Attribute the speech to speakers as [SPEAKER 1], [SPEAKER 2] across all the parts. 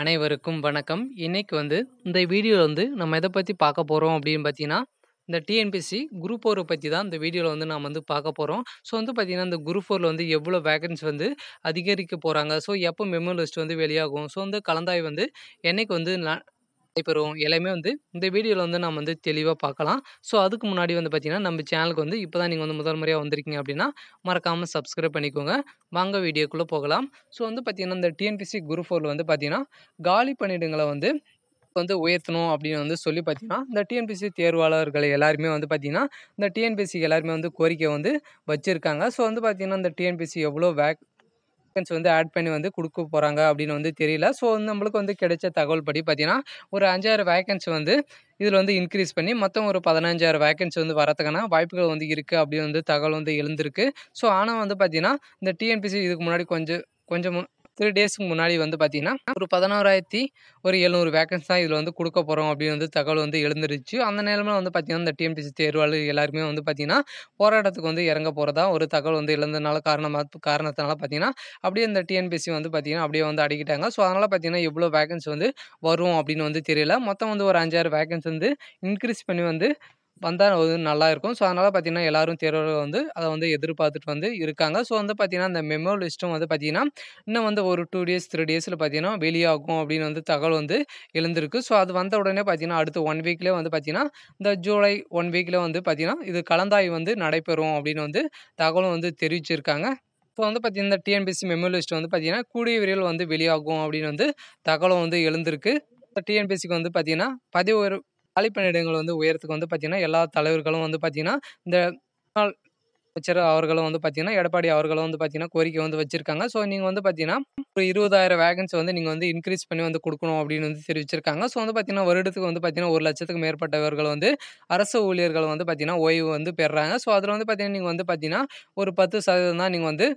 [SPEAKER 1] அனைவருக்கும் வணக்கம் இன்னைக்கு வந்து இந்த வீடியோவில் வந்து நம்ம எதை பற்றி பார்க்க போகிறோம் அப்படின்னு பார்த்தீங்கன்னா இந்த டிஎன்பிசி குரூப் ஃபோரை பற்றி தான் இந்த வீடியோவில் வந்து நாம் வந்து பார்க்க போகிறோம் ஸோ வந்து பார்த்திங்கன்னா இந்த குரூப் ஃபோரில் வந்து எவ்வளோ வேகன்சி வந்து அதிகரிக்க போகிறாங்க ஸோ எப்போ மெமோ லிஸ்ட் வந்து வெளியாகும் ஸோ வந்து கலந்தாய் வந்து என்னைக்கு வந்து நடைபெறும் எல்லாமே வந்து இந்த வீடியோவில் வந்து நம்ம வந்து தெளிவாக பார்க்கலாம் ஸோ அதுக்கு முன்னாடி வந்து பார்த்திங்கன்னா நம்ம சேனலுக்கு வந்து இப்போ தான் நீங்கள் வந்து முதல் முறையாக வந்திருக்கீங்க அப்படின்னா மறக்காமல் சப்ஸ்கிரைப் பண்ணிக்கோங்க வாங்க வீடியோக்குள்ளே போகலாம் ஸோ வந்து பார்த்தீங்கன்னா இந்த டிஎன்பிசி குரூப் ஃபோரில் வந்து பார்த்திங்கன்னா காலி பண்ணிடுங்களை வந்து வந்து உயர்த்தணும் அப்படின்னு வந்து சொல்லி பார்த்தீங்கன்னா இந்த டிஎன்பிசி தேர்வாளர்கள் எல்லாருமே வந்து பார்த்திங்கன்னா இந்த டிஎன்பிசி எல்லாருமே வந்து கோரிக்கை வந்து வச்சுருக்காங்க ஸோ வந்து பார்த்திங்கன்னா இந்த டிஎன்பிசி எவ்வளோ வேக் சிக்கன்ஸ் வந்து ஆட் பண்ணி வந்து கொடுக்க போகிறாங்க அப்படின்னு வந்து தெரியல ஸோ வந்து நம்மளுக்கு வந்து கிடைச்ச தகவல் படி பார்த்தீங்கன்னா ஒரு அஞ்சாயிரம் வேக்கன்ஸ் வந்து இதில் வந்து இன்க்ரீஸ் பண்ணி மொத்தம் ஒரு பதினஞ்சாயிரம் வேக்கன்ஸ் வந்து வரதுக்கான வாய்ப்புகள் வந்து இருக்குது அப்படின்னு வந்து தகவல் வந்து எழுந்திருக்கு ஸோ ஆனால் வந்து பார்த்தீங்கன்னா இந்த டிஎன்பிசி இதுக்கு முன்னாடி கொஞ்சம் கொஞ்சம் த்ரீ டேஸ்க்கு முன்னாடி வந்து பார்த்தீங்கன்னா ஒரு பதினோராயிரத்தி ஒரு எழுநூறு வேக்கன்ஸ் தான் இதில் வந்து கொடுக்க போகிறோம் அப்படின்னு வந்து தகவல் வந்து எழுந்துருச்சு அந்த நேரமில் வந்து பார்த்தீங்கன்னா இந்த டிஎம்டிசி தேர்வாளர் எல்லாருமே வந்து பார்த்திங்கன்னா போராட்டத்துக்கு வந்து இறங்க போகிறதா ஒரு தகவல் வந்து எழுந்ததுனால காரணமாக காரணத்தினால பார்த்தீங்கன்னா அப்படியே இந்த டிஎன்பிசி வந்து பார்த்திங்கன்னா அப்படியே வந்து அடிக்கிட்டாங்க ஸோ அதனால் பார்த்திங்கன்னா எவ்வளோ வேகன்ஸ் வந்து வரும் அப்படின்னு வந்து தெரியல மொத்தம் வந்து ஒரு அஞ்சாறு வேகன்ஸ் வந்து இன்க்ரீஸ் பண்ணி வந்து வந்தால் வந்து நல்லா இருக்கும் ஸோ அதனால் பார்த்திங்கன்னா எல்லாரும் தேர்வர்கள் வந்து அதை வந்து எதிர்பார்த்துட்டு வந்து இருக்காங்க ஸோ வந்து பார்த்திங்கன்னா அந்த மெமோ லிஸ்ட்டும் வந்து பார்த்திங்கன்னா இன்னும் வந்து ஒரு டூ டேஸ் த்ரீ டேஸில் பார்த்திங்கன்னா வெளியாகும் அப்படின்னு வந்து தகவல் வந்து எழுந்திருக்கு ஸோ அது வந்த உடனே பார்த்திங்கன்னா அடுத்த ஒன் வீக்லேயே வந்து பார்த்திங்கன்னா இந்த ஜூலை ஒன் வீக்கில் வந்து பார்த்திங்கன்னா இது கலந்தாய் வந்து நடைபெறும் அப்படின்னு வந்து தகவலும் வந்து தெரிவிச்சிருக்காங்க இப்போ வந்து பார்த்திங்கன்னா டிஎன்பிசி மெமோ லிஸ்ட் வந்து பார்த்திங்கன்னா கூடிய விரைவில் வந்து வெளியாகும் அப்படின்னு வந்து தகவலும் வந்து எழுந்திருக்கு டிஎன்பிஎஸ்சிக்கு வந்து பார்த்திங்கன்னா பதிவு காலி வந்து உயரத்துக்கு வந்து பார்த்திங்கன்னா எல்லா தலைவர்களும் வந்து பார்த்திங்கன்னா இந்த அமைச்சர் அவர்களும் வந்து பார்த்தீங்கன்னா எடப்பாடி அவர்களும் வந்து பார்த்தீங்கன்னா கோரிக்கை வந்து வச்சிருக்காங்க ஸோ நீங்கள் வந்து பார்த்தீங்கன்னா ஒரு இருபதாயிரம் வேகன்சி வந்து நீங்கள் வந்து இன்க்ரீஸ் பண்ணி வந்து கொடுக்கணும் அப்படின்னு வந்து தெரிவிச்சிருக்காங்க ஸோ வந்து பார்த்தீங்கன்னா வருடத்துக்கு வந்து பார்த்தீங்கன்னா ஒரு லட்சத்துக்கு மேற்பட்டவர்கள் வந்து அரசு ஊழியர்கள் வந்து பார்த்தீங்கன்னா ஓய்வு வந்து பெறுறாங்க ஸோ அதில் வந்து பார்த்தீங்கன்னா நீங்கள் வந்து பார்த்தீங்கன்னா ஒரு பத்து சதவீதம் தான் நீங்கள் வந்து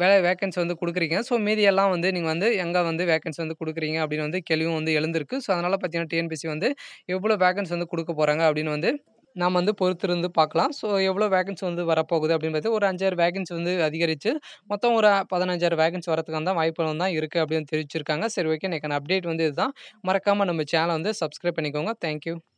[SPEAKER 1] வேலை வேக்கன்சி வந்து கொடுக்குறீங்க ஸோ மீதியெல்லாம் வந்து நீங்கள் வந்து எங்கே வந்து வேக்கன்சி வந்து கொடுக்குறீங்க அப்படின்னு வந்து கேள்வியும் வந்து எழுந்திருக்கு. ஸோ அதனால் பார்த்தீங்கன்னா டிஎன்பிசி வந்து எவ்வளோ வேக்கன்சி வந்து கொடுக்க போகிறாங்க அப்படின்னு வந்து நாம் வந்து பொறுத்திருந்து பார்க்கலாம். ஸோ எவ்வளோ வேகன்சி வந்து வரப்போகுது அப்படின்னு பார்த்து ஒரு அஞ்சாயிரம் வேகன்சி வந்து அதிகரிச்சு மொத்தம் ஒரு பதினஞ்சாயிரம் வேகன்சி வரதுக்கான தான் வாய்ப்புகள் தான் இருக்குது அப்படின்னு தெரிவிச்சிருக்காங்க. சரி ஓகே. எனக்கான அப்டேட் வந்து இதுதான். மறக்காமல் நம்ம சேனலை வந்து சப்ஸ்கிரைப் பண்ணிக்கோங்க. Thank you.